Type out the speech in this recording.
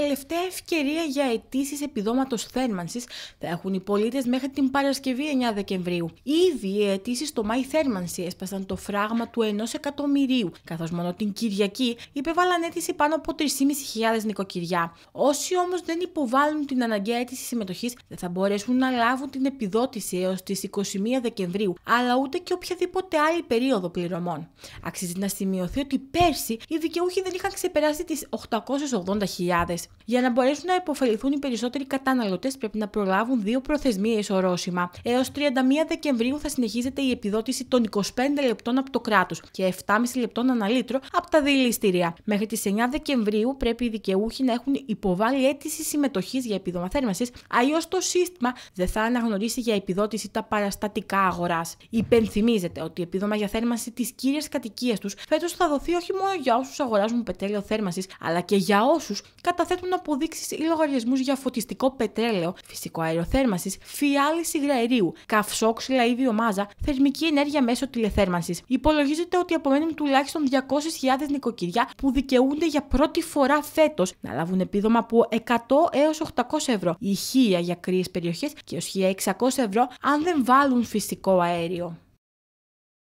Τελευταία ευκαιρία για αιτήσεις επιδόματος θέρμανσης θα έχουν οι πολίτες μέχρι την Παρασκευή 9 Δεκεμβρίου. Ήδη οι αιτήσεις στο Μάη θέρμανση έσπασαν το φράγμα του 1 εκατομμυρίου, καθώς μόνο την Κυριακή υπεβάλλαν αίτηση πάνω από 3.500 νοικοκυριά. Όσοι όμως δεν υποβάλλουν την αναγκαία αίτηση συμμετοχής δεν θα μπορέσουν να λάβουν την επιδότηση έως τις 21 Δεκεμβρίου, αλλά ούτε και οποιαδήποτε άλλη περίοδο πληρωμών. Αξίζει να σημειωθεί ότι πέρσι οι δικαιούχοι δεν είχαν ξεπεράσει τις 880.000. Για να μπορέσουν να υποφεληθούν οι περισσότεροι καταναλωτές, πρέπει να προλάβουν δύο προθεσμίες ορόσημα. Έως 31 Δεκεμβρίου θα συνεχίζεται η επιδότηση των 25 λεπτών από το κράτος και 7,5 λεπτών ανά λίτρο από τα δηληστήρια. Μέχρι τις 9 Δεκεμβρίου πρέπει οι δικαιούχοι να έχουν υποβάλει αίτηση συμμετοχής για επίδομα θέρμανσης, αλλιώς το σύστημα δεν θα αναγνωρίσει για επιδότηση τα παραστατικά αγοράς. Υπενθυμίζεται ότι η επίδομα για θέρμανση της κύριας κατοικίας τους φέτος θα δοθεί όχι μόνο για όσους αγοράζουν πετρέλαιο θέρμανσης, αλλά και για όσους καταθέτουν καταθέτουν αποδείξεις ή λογαριασμούς για φωτιστικό πετρέλαιο, φυσικό αέριο θέρμανσης, φιάλιση υγραερίου, καυσόξυλα ή βιομάζα, θερμική ενέργεια μέσω τηλεθέρμανσης. Υπολογίζεται ότι απομένουν τουλάχιστον 200.000 νοικοκυριά που δικαιούνται για πρώτη φορά φέτος να λάβουν επίδομα από 100 έω 800 ευρώ, ηχεία για κρύες περιοχές και ως 1600 ευρώ αν δεν βάλουν φυσικό αέριο.